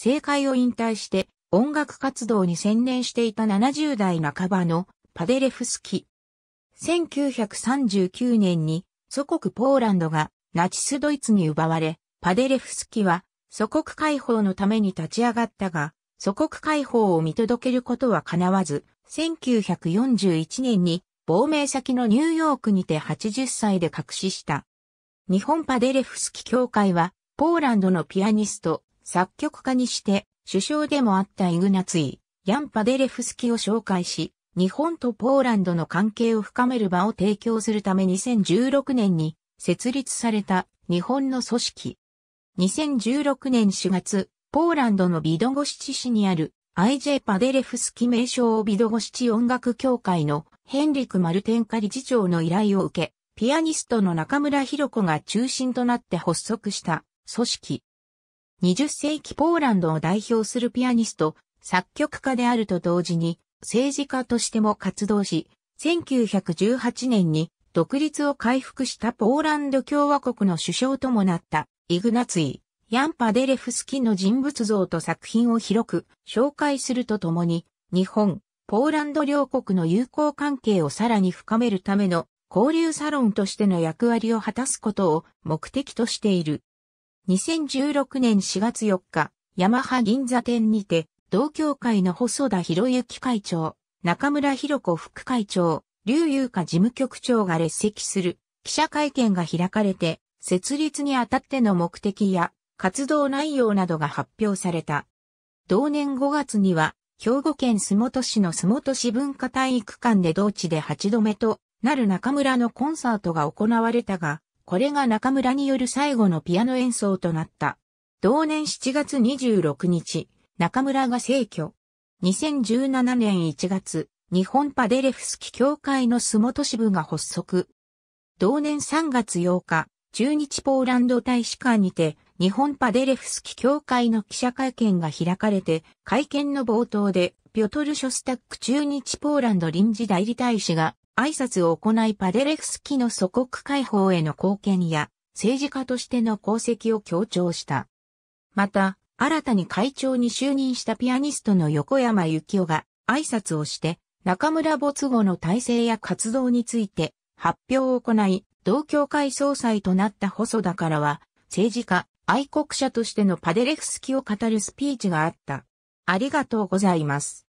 政界を引退して音楽活動に専念していた70代半ばのパデレフスキ。1939年に祖国ポーランドがナチスドイツに奪われ、パデレフスキは祖国解放のために立ち上がったが、祖国解放を見届けることは叶わず、1941年に亡命先のニューヨークにて80歳で隠しした。日本パデレフスキ協会は、ポーランドのピアニスト、作曲家にして、首相でもあったイグナツイ、ヤン・パデレフスキを紹介し、日本とポーランドの関係を深める場を提供するため2016年に設立された日本の組織。2016年4月、ポーランドのビドゴシチ市にある IJ パデレフスキ名称をビドゴシチ音楽協会のヘンリク・マルテンカ理事長の依頼を受け、ピアニストの中村博子が中心となって発足した組織。20世紀ポーランドを代表するピアニスト、作曲家であると同時に、政治家としても活動し、1918年に独立を回復したポーランド共和国の首相ともなったイグナツイ、ヤンパデレフスキの人物像と作品を広く紹介するとともに、日本、ポーランド両国の友好関係をさらに深めるための交流サロンとしての役割を果たすことを目的としている。2016年4月4日、ヤマハ銀座店にて、同協会の細田博之会長、中村博子副会長、劉優香事務局長が列席する記者会見が開かれて、設立にあたっての目的や活動内容などが発表された。同年5月には、兵庫県洲本市の洲本市文化体育館で同地で8度目となる中村のコンサートが行われたが、これが中村による最後のピアノ演奏となった。同年7月26日、中村が逝去。2017年1月、日本パデレフスキ協会の洲本支部が発足。同年3月8日、中日ポーランド大使館にて、日本パデレフスキ協会の記者会見が開かれて、会見の冒頭で、ピョトル・ショスタック中日ポーランド臨時代理大使が、挨拶を行いパデレフスキの祖国解放への貢献や政治家としての功績を強調した。また、新たに会長に就任したピアニストの横山幸夫が挨拶をして中村没後の体制や活動について発表を行い、同協会総裁となった細田からは、政治家、愛国者としてのパデレフスキを語るスピーチがあった。ありがとうございます。